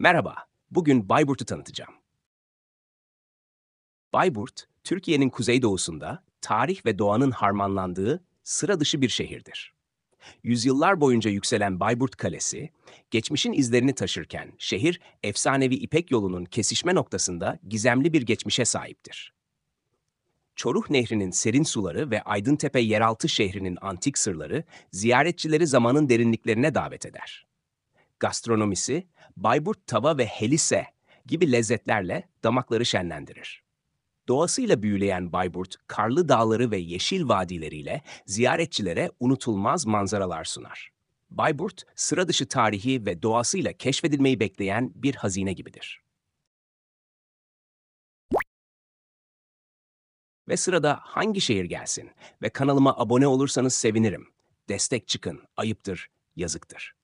Merhaba, bugün Bayburt'u tanıtacağım. Bayburt, Türkiye'nin kuzeydoğusunda tarih ve doğanın harmanlandığı sıra dışı bir şehirdir. Yüzyıllar boyunca yükselen Bayburt Kalesi, geçmişin izlerini taşırken şehir, efsanevi İpek yolunun kesişme noktasında gizemli bir geçmişe sahiptir. Çoruh Nehri'nin serin suları ve Aydıntepe yeraltı şehrinin antik sırları ziyaretçileri zamanın derinliklerine davet eder gastronomisi, Bayburt tava ve helise gibi lezzetlerle damakları şenlendirir. Doğasıyla büyüleyen Bayburt, karlı dağları ve yeşil vadileriyle ziyaretçilere unutulmaz manzaralar sunar. Bayburt, sıra dışı tarihi ve doğasıyla keşfedilmeyi bekleyen bir hazine gibidir. Ve sırada hangi şehir gelsin ve kanalıma abone olursanız sevinirim. Destek çıkın, ayıptır, yazıktır.